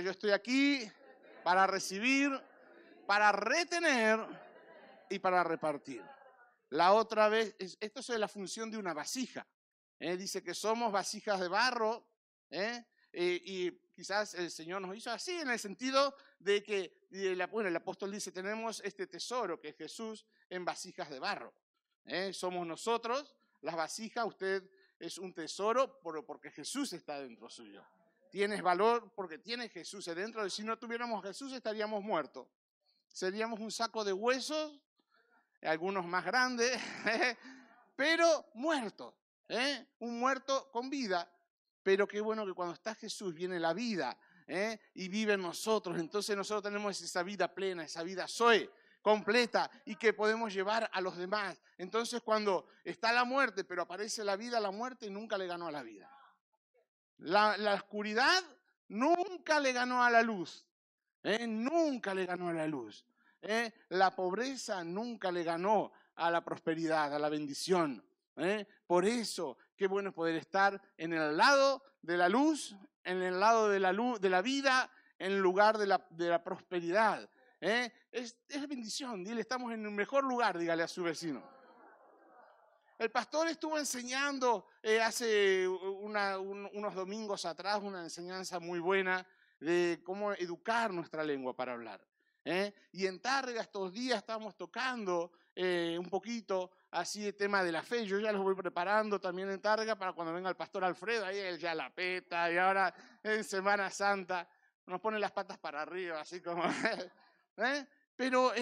yo estoy aquí para recibir, para retener y para repartir. La otra vez, esto es la función de una vasija. ¿eh? Dice que somos vasijas de barro ¿eh? Eh, y, quizás el Señor nos hizo así en el sentido de que, bueno, el apóstol dice, tenemos este tesoro que es Jesús en vasijas de barro. Somos nosotros, las vasijas, usted es un tesoro porque Jesús está dentro suyo. Tienes valor porque tienes Jesús adentro. Si no tuviéramos Jesús estaríamos muertos. Seríamos un saco de huesos, algunos más grandes, pero muertos. ¿eh? Un muerto con vida. Pero qué bueno que cuando está Jesús viene la vida ¿eh? y vive en nosotros. Entonces nosotros tenemos esa vida plena, esa vida soy completa y que podemos llevar a los demás. Entonces cuando está la muerte, pero aparece la vida, la muerte nunca le ganó a la vida. La, oscuridad nunca le ganó a la luz. ¿eh? Nunca le ganó a la luz. ¿eh? La pobreza nunca le ganó a la prosperidad, a la bendición. ¿eh? Por eso, qué bueno es poder estar en el lado de la luz, en el lado de la, luz, de la vida, en lugar de la, de la prosperidad. Es, es bendición, dile, estamos en el mejor lugar, dígale a su vecino. El pastor estuvo enseñando eh, hace unos domingos atrás una enseñanza muy buena de cómo educar nuestra lengua para hablar. ¿eh? Y en targa estos días estamos tocando eh, un poquito así el tema de la fe. Yo ya los voy preparando también en targa para cuando venga el pastor Alfredo, ahí él ya la peta y ahora en Semana Santa nos pone las patas para arriba, así como... Pero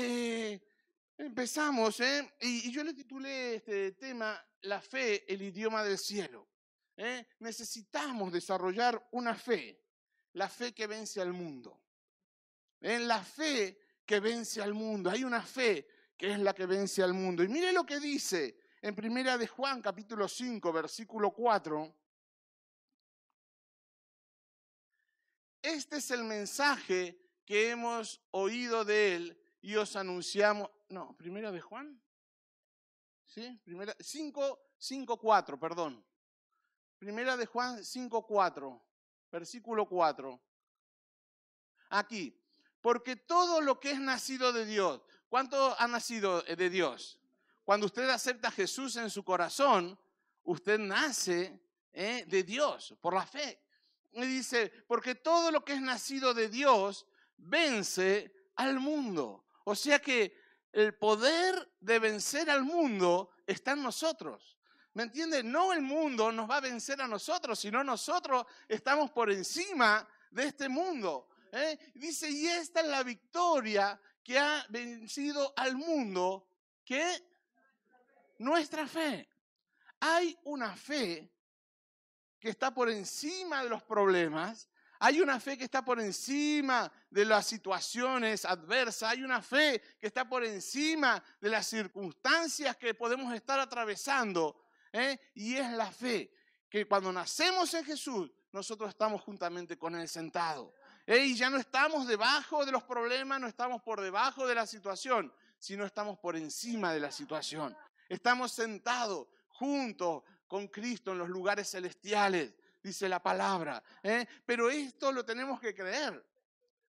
Empezamos, ¿eh? Y, yo le titulé este tema La fe, el idioma del cielo. ¿eh? Necesitamos desarrollar una fe, la fe que vence al mundo. En ¿eh? la fe que vence al mundo. Hay una fe que es la que vence al mundo. Y mire lo que dice en Primera de Juan, capítulo 5, versículo 4. Este es el mensaje que hemos oído de él y os anunciamos no, primera de Juan. ¿Sí? Primera, 5, 5, 4, perdón. Primera de Juan 5, 4, versículo 4. Aquí, porque todo lo que es nacido de Dios, ¿cuánto ha nacido eh, de Dios? Cuando usted acepta a Jesús en su corazón, usted nace eh, de Dios por la fe. Y dice, porque todo lo que es nacido de Dios vence al mundo. O sea que el poder de vencer al mundo está en nosotros. ¿Me entiendes? No el mundo nos va a vencer a nosotros, sino nosotros estamos por encima de este mundo. ¿eh? Dice, y esta es la victoria que ha vencido al mundo, que nuestra fe. Hay una fe que está por encima de los problemas hay una fe que está por encima de las situaciones adversas. Hay una fe que está por encima de las circunstancias que podemos estar atravesando. ¿eh? Y es la fe que cuando nacemos en Jesús, nosotros estamos juntamente con Él sentado. ¿eh? Y ya no estamos debajo de los problemas, no estamos por debajo de la situación, sino estamos por encima de la situación. Estamos sentados juntos con Cristo en los lugares celestiales dice la palabra. ¿eh? Pero esto lo tenemos que creer,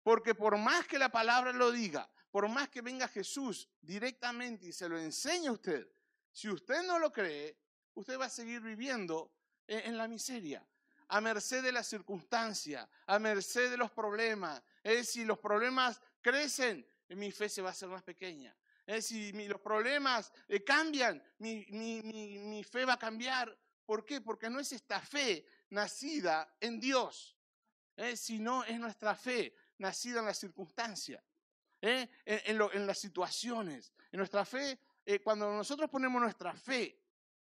porque por más que la palabra lo diga, por más que venga Jesús directamente y se lo enseñe a usted, si usted no lo cree, usted va a seguir viviendo e-, en, la miseria, a merced de la circunstancia, a merced de los problemas. Es ¿eh? si los problemas crecen, mi fe se va a hacer más pequeña. Es ¿eh? si los problemas cambian, mi, mi, fe va a cambiar. ¿Por qué? Porque no es esta fe nacida en Dios, ¿eh? si no es nuestra fe nacida en las circunstancia, ¿eh? en, las situaciones. En nuestra fe, eh, cuando nosotros ponemos nuestra fe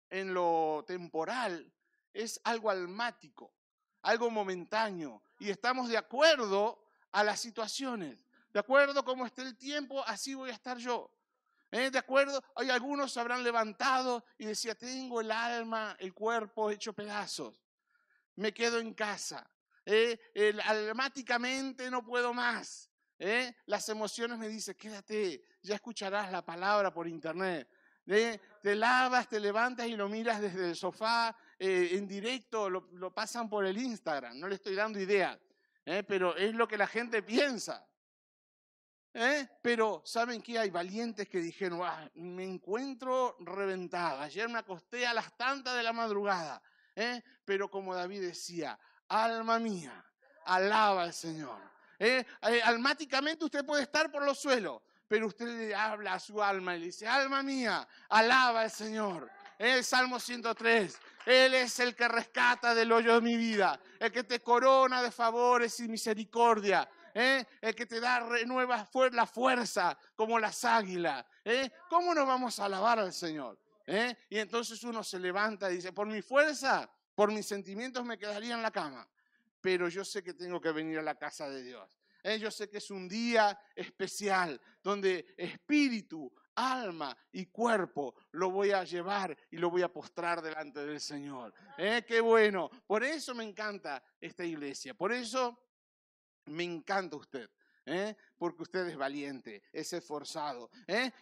en lo temporal, es algo almático, algo momentáneo, y estamos de acuerdo a las situaciones. De acuerdo como esté el tiempo, así voy a estar yo. ¿De acuerdo? Hay algunos se habrán levantado y decía, tengo el alma, el cuerpo hecho pedazos me quedo en casa. Eh, eh no puedo más. ¿eh? las emociones me dicen, quédate, ya escucharás la palabra por internet. ¿eh? te lavas, te levantas y lo miras desde el sofá, en directo, lo, pasan por el Instagram, no le estoy dando idea, pero es lo que la gente piensa. Pero saben que hay valientes que dijeron, ah, me encuentro reventada, ayer me acosté a las tantas de la madrugada, ¿eh? Pero como David decía, alma mía, alaba al Señor. ¿eh? Eh, almáticamente usted puede estar por los suelos, pero usted le habla a su alma y le dice, alma mía, alaba al Señor. El Salmo 103, Él es el que rescata del hoyo de mi vida, el que te corona de favores y misericordia, el que te da nueva la fuerza como las águilas. ¿Cómo nos vamos a alabar al Señor? ¿eh? Y entonces uno se levanta y dice, por mi fuerza, por mis sentimientos me quedaría en la cama, pero yo sé que tengo que venir a la casa de Dios. ¿eh? Yo sé que es un día especial donde espíritu, alma y cuerpo lo voy a llevar y lo voy a postrar delante del Señor. ¿eh? Qué bueno. Por eso me encanta esta iglesia. Por eso me encanta usted. Porque usted es valiente, es esforzado.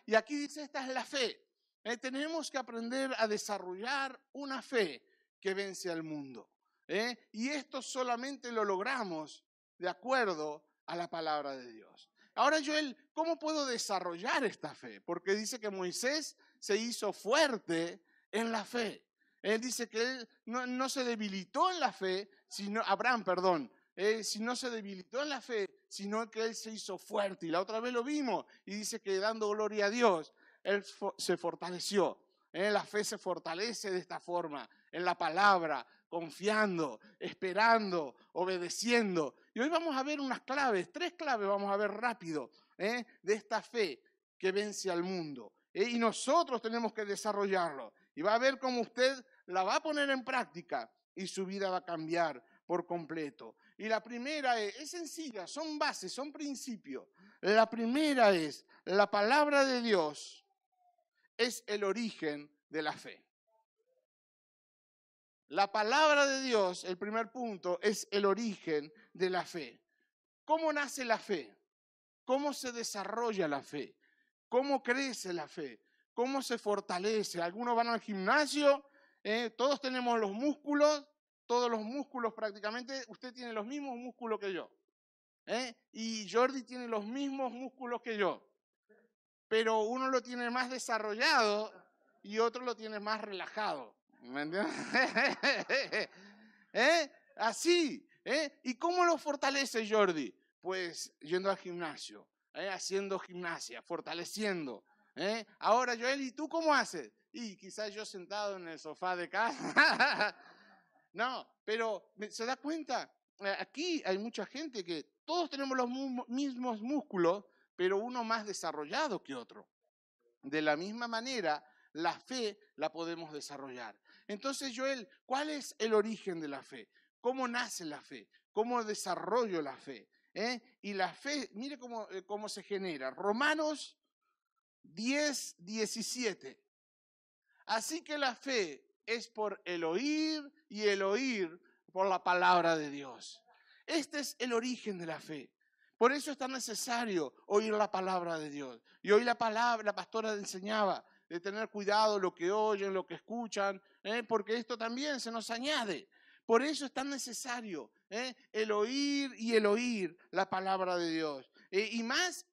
Y aquí dice, esta es la fe. Eh, tenemos que aprender a desarrollar una fe que vence al mundo. ¿eh? Y esto solamente lo logramos de acuerdo a la palabra de Dios. Ahora, Joel, ¿cómo puedo desarrollar esta fe? Porque dice que Moisés se hizo fuerte en la fe. Él dice que él no, se debilitó en la fe, sino, Abraham, perdón, eh, si no se debilitó en la fe, sino que él se hizo fuerte. Y la otra vez lo vimos y dice que dando gloria a Dios, él se fortaleció. ¿eh? La fe se fortalece de esta forma, en la palabra, confiando, esperando, obedeciendo. Y hoy vamos a ver unas claves, tres claves vamos a ver rápido ¿eh? de esta fe que vence al mundo. ¿eh? Y nosotros tenemos que desarrollarlo. Y va a ver cómo usted la va a poner en práctica y su vida va a cambiar por completo. Y la primera es, es sencilla, son bases, son principios. La primera es, la palabra de Dios es el origen de la fe. La palabra de Dios, el primer punto, es el origen de la fe. ¿Cómo nace la fe? ¿Cómo se desarrolla la fe? ¿Cómo crece la fe? ¿Cómo se fortalece? Algunos van al gimnasio, eh, todos tenemos los músculos, todos los músculos prácticamente, usted tiene los mismos músculos que yo. ¿eh? Y Jordi tiene los mismos músculos que yo pero uno lo tiene más desarrollado y otro lo tiene más relajado. ¿Me entiendes? ¿Eh? Así. ¿eh? ¿Y cómo lo fortalece Jordi? Pues yendo al gimnasio, ¿eh? haciendo gimnasia, fortaleciendo. Ahora, Joel, ¿y tú cómo haces? Y quizás yo sentado en el sofá de casa. no, pero se da cuenta, aquí hay mucha gente que todos tenemos los mismos músculos, pero uno más desarrollado que otro. De la misma manera, la fe la podemos desarrollar. Entonces, Joel, ¿cuál es el origen de la fe? ¿Cómo nace la fe? ¿Cómo desarrollo la fe? ¿Eh? Y la fe, mire cómo, eh, cómo se genera. Romanos 10, 17. Así que la fe es por el oír y el oír por la palabra de Dios. Este es el origen de la fe. Por eso es tan necesario oír la palabra de Dios. Y hoy la palabra, la pastora enseñaba de tener cuidado lo que oyen, lo que escuchan, ¿eh? porque esto también se nos añade. Por eso es tan necesario ¿eh? el oír y el oír la palabra de Dios. Eh, y más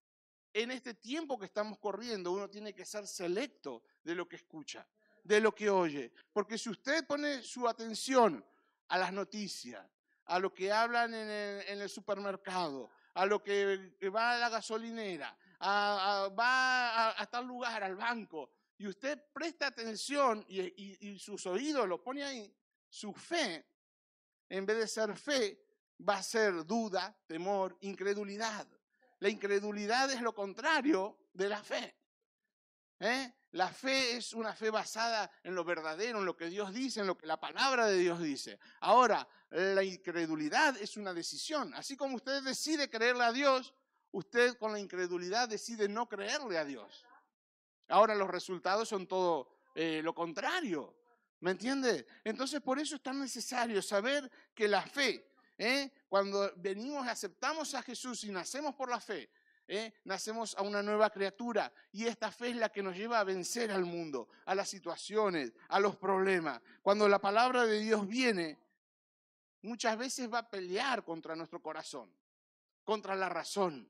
en este tiempo que estamos corriendo, uno tiene que ser selecto de lo que escucha, de lo que oye. Porque si usted pone su atención a las noticias, a lo que hablan en el supermercado, a lo que va a la gasolinera, a, va a, tal lugar, al banco, y usted presta atención y, y sus oídos lo pone ahí, su fe, en vez de ser fe, va a ser duda, temor, incredulidad. La incredulidad es lo contrario de la fe. ¿eh? La fe es una fe basada en lo verdadero, en lo que Dios dice, en lo que la palabra de Dios dice. Ahora, la incredulidad es una decisión. Así como usted decide creerle a Dios, usted con la incredulidad decide no creerle a Dios. Ahora los resultados son todo eh, lo contrario. ¿Me entiende? Entonces por eso es tan necesario saber que la fe, ¿eh? cuando venimos, y aceptamos a Jesús y nacemos por la fe, ¿eh? nacemos a una nueva criatura y esta fe es la que nos lleva a vencer al mundo, a las situaciones, a los problemas. Cuando la palabra de Dios viene, muchas veces va a pelear contra nuestro corazón, contra la razón,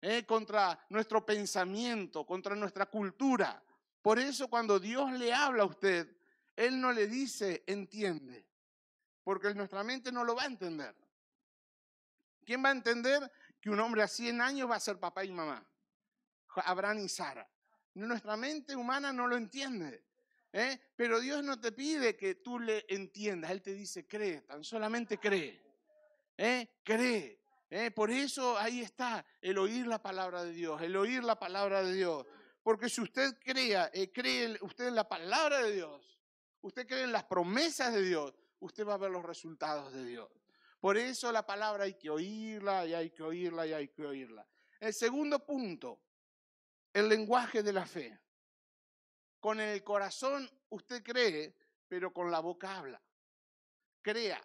¿eh? contra nuestro pensamiento, contra nuestra cultura. Por eso cuando Dios le habla a usted, Él no le dice entiende, porque nuestra mente no lo va a entender. ¿Quién va a entender que un hombre a 100 años va a ser papá y mamá, Abraham y Sara. Nuestra mente humana no lo entiende. ¿eh? Pero Dios no te pide que tú le entiendas. Él te dice, cree, tan solamente cree. ¿eh? Cree. ¿eh? Por eso ahí está el oír la palabra de Dios, el oír la palabra de Dios. Porque si usted crea, eh, cree usted en la palabra de Dios, usted cree en las promesas de Dios, usted va a ver los resultados de Dios. Por eso la palabra hay que oírla y hay que oírla y hay que oírla. El segundo punto, el lenguaje de la fe. Con el corazón usted cree, pero con la boca habla. Crea.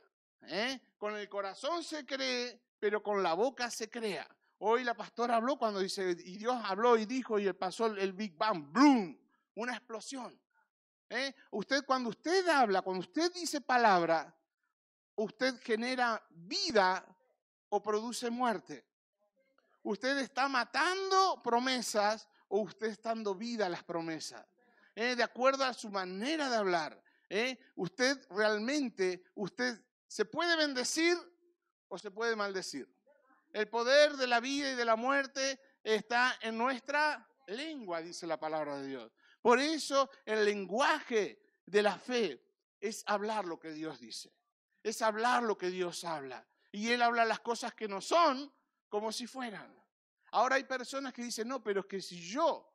¿eh? Con el corazón se cree, pero con la boca se crea. Hoy la pastora habló cuando dice, y Dios habló y dijo, y pasó el Big Bang, boom, Una explosión. ¿Eh? Usted, cuando usted habla, cuando usted dice palabra, usted genera vida o produce muerte. Usted está matando promesas o usted está dando vida a las promesas. ¿eh? De acuerdo a su manera de hablar. ¿eh? Usted realmente, usted se puede bendecir o se puede maldecir. El poder de la vida y de la muerte está en nuestra lengua, dice la palabra de Dios. Por eso el lenguaje de la fe es hablar lo que Dios dice es hablar lo que Dios habla. Y Él habla las cosas que no son como si fueran. Ahora hay personas que dicen, no, pero es que si yo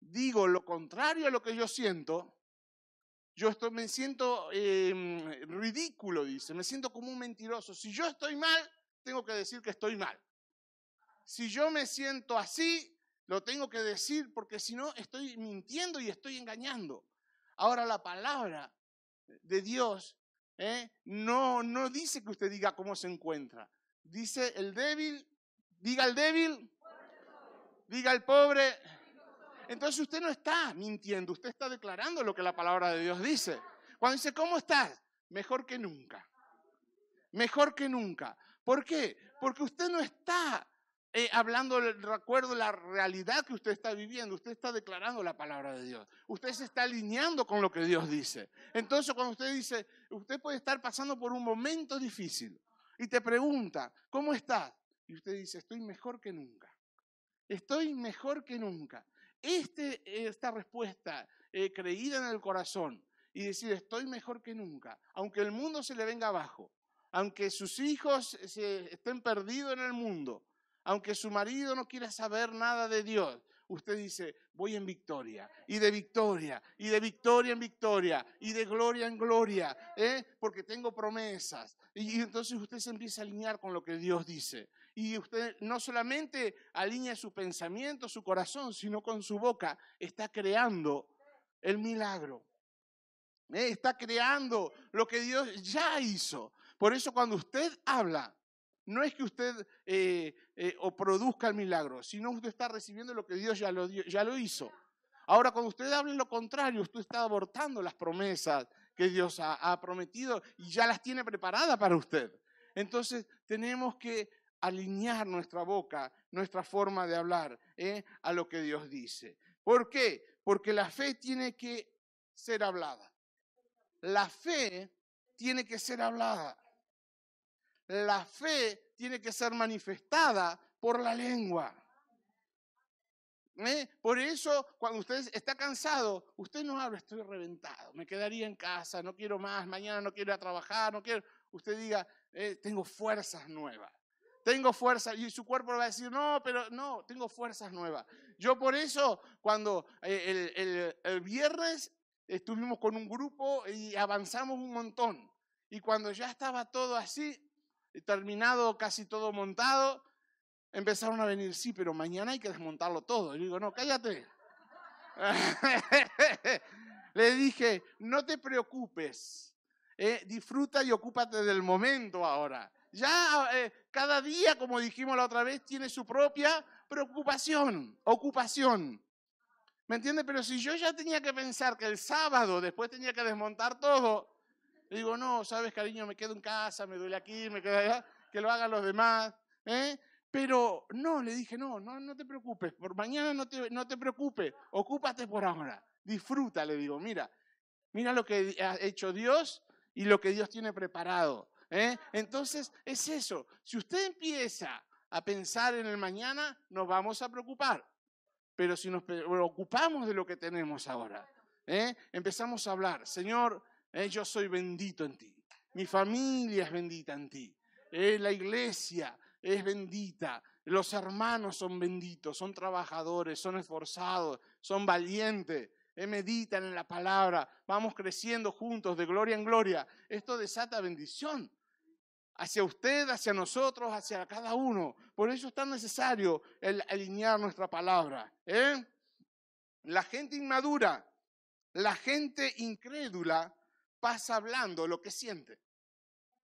digo lo contrario a lo que yo siento, yo me siento em, ridículo, dice, me siento como un mentiroso. Si yo estoy mal, tengo que decir que estoy mal. Si yo me siento así, lo tengo que decir porque si no estoy mintiendo y estoy engañando. Ahora la palabra de Dios ¿eh? no, no dice que usted diga cómo se encuentra. Dice el débil, diga el débil, diga el pobre. Entonces usted no está mintiendo, usted está declarando lo que la palabra de Dios dice. Cuando dice, ¿cómo estás? Mejor que nunca. Mejor que nunca. ¿Por qué? Porque usted no está eh, hablando, recuerdo la realidad que usted está viviendo. Usted está declarando la palabra de Dios. Usted se está alineando con lo que Dios dice. Entonces, cuando usted dice, usted puede estar pasando por un momento difícil y te pregunta, ¿cómo está? Y usted dice, estoy mejor que nunca. Estoy mejor que nunca. Este, esta respuesta eh, creída en el corazón y decir, estoy mejor que nunca, aunque el mundo se le venga abajo, aunque sus hijos eh, se estén perdidos en el mundo, aunque su marido no quiera saber nada de Dios, usted dice, voy en victoria, y de victoria, y de victoria en victoria, y de gloria en gloria, ¿eh? porque tengo promesas. Y, entonces usted se empieza a alinear con lo que Dios dice. Y usted no solamente alinea su pensamiento, su corazón, sino con su boca está creando el milagro. ¿eh? Está creando lo que Dios ya hizo. Por eso cuando usted habla, no es que usted eh, eh, o produzca el milagro, sino usted está recibiendo lo que Dios ya lo, hizo. Ahora, cuando usted habla lo contrario, usted está abortando las promesas que Dios ha, prometido y ya las tiene preparadas para usted. Entonces, tenemos que alinear nuestra boca, nuestra forma de hablar ¿eh? a lo que Dios dice. ¿Por qué? Porque la fe tiene que ser hablada. La fe tiene que ser hablada la fe tiene que ser manifestada por la lengua. ¿Eh? Por eso, cuando usted está cansado, usted no habla, estoy reventado, me quedaría en casa, no quiero más, mañana no quiero ir a trabajar, no quiero. Usted diga, eh, tengo fuerzas nuevas, tengo fuerzas, y su cuerpo va a decir, no, pero no, tengo fuerzas nuevas. Yo por eso, cuando eh, el viernes estuvimos con un grupo y avanzamos un montón, y cuando ya estaba todo así, terminado, casi todo montado, empezaron a venir, sí, pero mañana hay que desmontarlo todo. Y digo, no, cállate. Le dije, no te preocupes, eh, disfruta y ocúpate del momento ahora. Ya eh, cada día, como dijimos la otra vez, tiene su propia preocupación, ocupación. ¿Me entiendes? Pero si yo ya tenía que pensar que el sábado después tenía que desmontar todo, le digo, no, sabes, cariño, me quedo en casa, me duele aquí, me quedo allá, que lo hagan los demás. ¿eh? Pero no, le dije, no, no, no te preocupes, por mañana no te, preocupes, ocúpate por ahora, disfruta, le digo, mira, mira lo que ha hecho Dios y lo que Dios tiene preparado. ¿eh? Entonces, es eso, si usted empieza a pensar en el mañana, nos vamos a preocupar, pero si nos preocupamos de lo que tenemos ahora, ¿eh? empezamos a hablar, Señor, eh, yo soy bendito en ti. Mi familia es bendita en ti. Eh, la iglesia es bendita. Los hermanos son benditos, son trabajadores, son esforzados, son valientes. Eh, meditan en la palabra. Vamos creciendo juntos de gloria en gloria. Esto desata bendición hacia usted, hacia nosotros, hacia cada uno. Por eso es tan necesario alinear nuestra palabra. La gente inmadura, la gente incrédula pasa hablando lo que siente.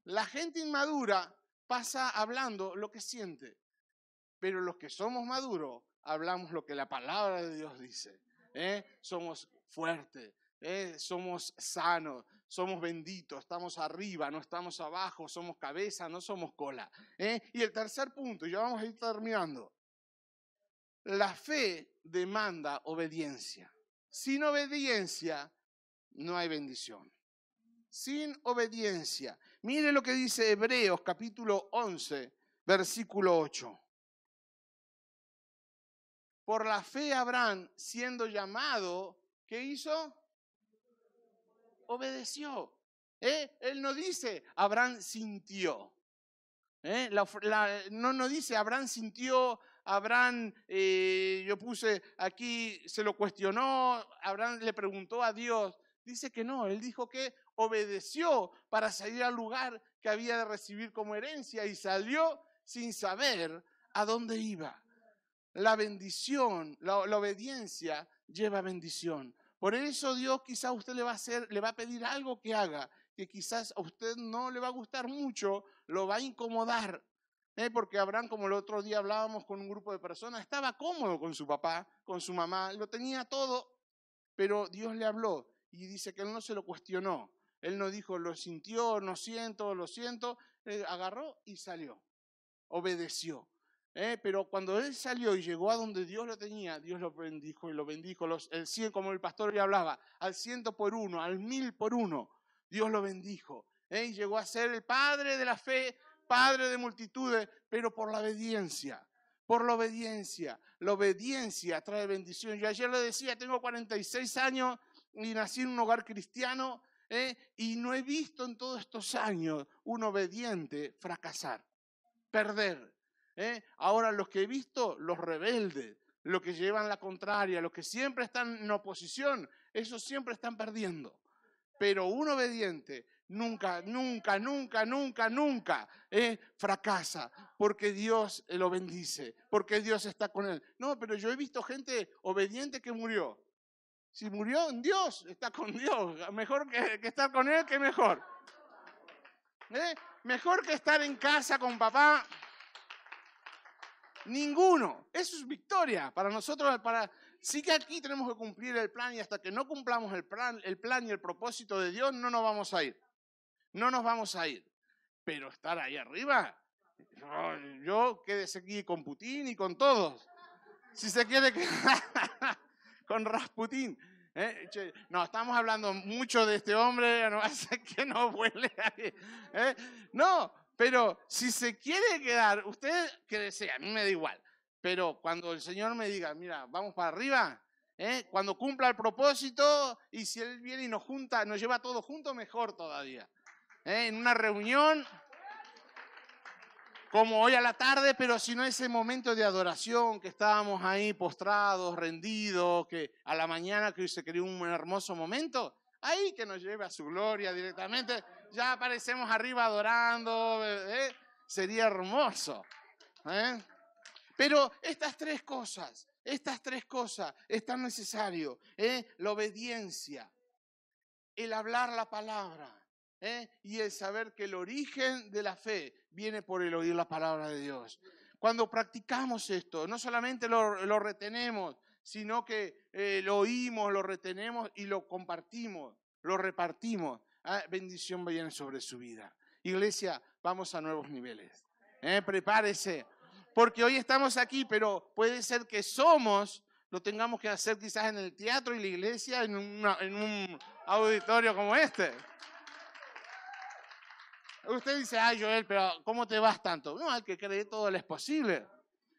La gente inmadura pasa hablando lo que siente. Pero los que somos maduros hablamos lo que la palabra de Dios dice. ¿eh? Somos fuertes, ¿eh? somos sanos, somos benditos, estamos arriba, no estamos abajo, somos cabeza, no somos cola. ¿eh? Y el tercer punto, ya vamos a ir terminando. La fe demanda obediencia. Sin obediencia no hay bendición sin obediencia. Mire lo que dice Hebreos capítulo 11, versículo 8. Por la fe Abraham, siendo llamado, ¿qué hizo? Obedeció. ¿Eh? Él no dice, Abraham sintió. ¿Eh? no, nos dice, Abraham sintió, Abraham, eh, yo puse aquí, se lo cuestionó, Abraham le preguntó a Dios. Dice que no, él dijo que obedeció para salir al lugar que había de recibir como herencia y salió sin saber a dónde iba. La bendición, la, obediencia lleva bendición. Por eso Dios quizás usted le va a hacer, le va a pedir algo que haga, que quizás a usted no le va a gustar mucho, lo va a incomodar. ¿eh? Porque Abraham, como el otro día hablábamos con un grupo de personas, estaba cómodo con su papá, con su mamá, lo tenía todo, pero Dios le habló y dice que él no se lo cuestionó, él no dijo, lo sintió, no siento, lo siento. Eh, agarró y salió. Obedeció. ¿eh? Pero cuando él salió y llegó a donde Dios lo tenía, Dios lo bendijo y lo bendijo. el cien, como el pastor ya hablaba, al ciento por uno, al mil por uno, Dios lo bendijo. ¿Eh? Y llegó a ser el padre de la fe, padre de multitudes, pero por la obediencia. Por la obediencia. La obediencia trae bendición. Yo ayer le decía, tengo 46 años y nací en un hogar cristiano ¿eh? y no he visto en todos estos años un obediente fracasar, perder. ¿eh? Ahora los que he visto, los rebeldes, los que llevan la contraria, los que siempre están en oposición, esos siempre están perdiendo. Pero un obediente nunca, nunca, nunca, nunca, nunca ¿eh? fracasa, porque Dios lo bendice, porque Dios está con él. No, pero yo he visto gente obediente que murió. Si murió en Dios, está con Dios. Mejor que, estar con Él, que mejor. ¿Eh? Mejor que estar en casa con papá. Ninguno. Eso es victoria para nosotros. Para... Sí que aquí tenemos que cumplir el plan y hasta que no cumplamos el plan, el plan y el propósito de Dios, no nos vamos a ir. No nos vamos a ir. Pero estar ahí arriba, yo, yo quédese aquí con Putin y con todos. Si se quiere que... con Rasputín. ¿eh? No, estamos hablando mucho de este hombre, no que no vuele. ¿eh? No, pero si se quiere quedar, usted que desea, a mí me da igual. Pero cuando el Señor me diga, mira, vamos para arriba, ¿eh? cuando cumpla el propósito y si Él viene y nos junta, nos lleva todo junto, mejor todavía. En una reunión, como hoy a la tarde, pero si no ese momento de adoración que estábamos ahí postrados, rendidos, que a la mañana que se creó un hermoso momento, ahí que nos lleve a su gloria directamente, ya aparecemos arriba adorando, eh, eh, sería hermoso. ¿eh? Pero estas tres cosas, estas tres cosas están necesarias. la obediencia, el hablar la palabra ¿eh? y el saber que el origen de la fe viene por el oír la palabra de Dios. Cuando practicamos esto, no solamente lo, retenemos, sino que eh, lo oímos, lo retenemos y lo compartimos, lo repartimos. ¿ah? bendición viene sobre su vida. Iglesia, vamos a nuevos niveles. ¿eh? Prepárese, porque hoy estamos aquí, pero puede ser que somos, lo tengamos que hacer quizás en el teatro y la iglesia, en un auditorio como este. Usted dice, ay, Joel, pero ¿cómo te vas tanto? No, al que cree todo le es posible.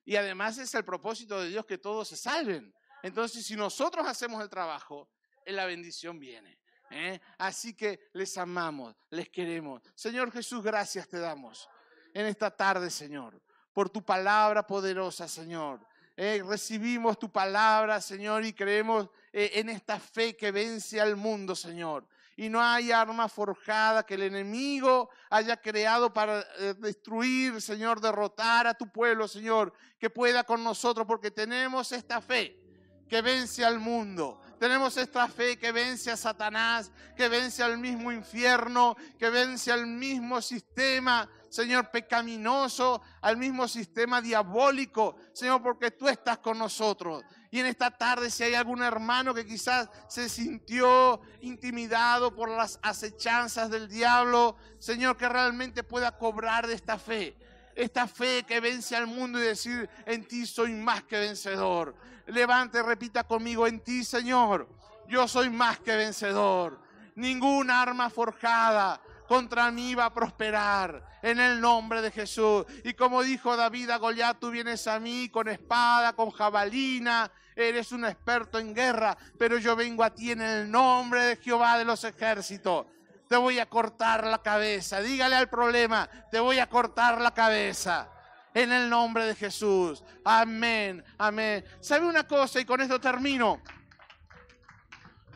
Y además es el propósito de Dios que todos se salven. Entonces, si nosotros hacemos el trabajo, la bendición viene. ¿eh? Así que les amamos, les queremos. Señor Jesús, gracias te damos en esta tarde, Señor, por tu palabra poderosa, Señor. ¿eh? recibimos tu palabra, Señor, y creemos eh, en esta fe que vence al mundo, Señor y no hay arma forjada que el enemigo haya creado para eh, destruir, Señor, derrotar a tu pueblo, Señor, que pueda con nosotros, porque tenemos esta fe que vence al mundo. Tenemos esta fe que vence a Satanás, que vence al mismo infierno, que vence al mismo sistema, Señor, pecaminoso, al mismo sistema diabólico, Señor, porque tú estás con nosotros. Y en esta tarde, si hay algún hermano que quizás se sintió intimidado por las acechanzas del diablo, Señor, que realmente pueda cobrar de esta fe. Esta fe que vence al mundo y decir, en ti soy más que vencedor. Levante, repita conmigo, en ti, Señor, yo soy más que vencedor. Ninguna arma forjada, contra mí va a prosperar en el nombre de Jesús. Y como dijo David a Goliat, tú vienes a mí con espada, con jabalina, eres un experto en guerra, pero yo vengo a ti en el nombre de Jehová de los ejércitos. Te voy a cortar la cabeza. Dígale al problema, te voy a cortar la cabeza. En el nombre de Jesús. Amén, amén. ¿Sabe una cosa? Y con esto termino.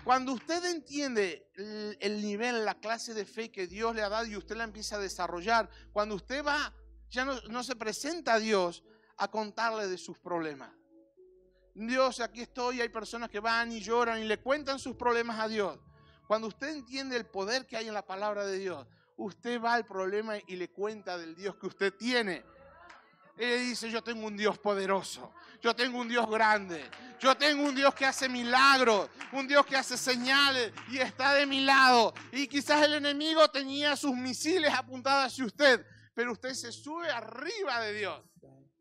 Cuando usted entiende el nivel, la clase de fe que Dios le ha dado y usted la empieza a desarrollar, cuando usted va, ya no, no se presenta a Dios a contarle de sus problemas. Dios, aquí estoy, hay personas que van y lloran y le cuentan sus problemas a Dios. Cuando usted entiende el poder que hay en la palabra de Dios, usted va al problema y le cuenta del Dios que usted tiene. Él dice, yo tengo un Dios poderoso, yo tengo un Dios grande, yo tengo un Dios que hace milagros, un Dios que hace señales y está de mi lado. Y quizás el enemigo tenía sus misiles apuntados hacia usted, pero usted se sube arriba de Dios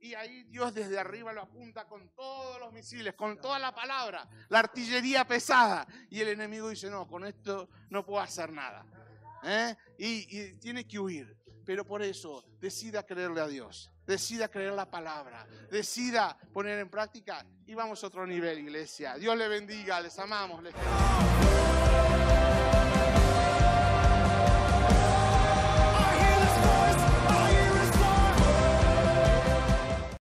y ahí Dios desde arriba lo apunta con todos los misiles, con toda la palabra, la artillería pesada. Y el enemigo dice, no, con esto no puedo hacer nada. ¿eh? Y, tiene que huir. Pero por eso, decida creerle a Dios, decida creer la palabra, decida poner en práctica y vamos a otro nivel, iglesia. Dios le bendiga, les amamos, les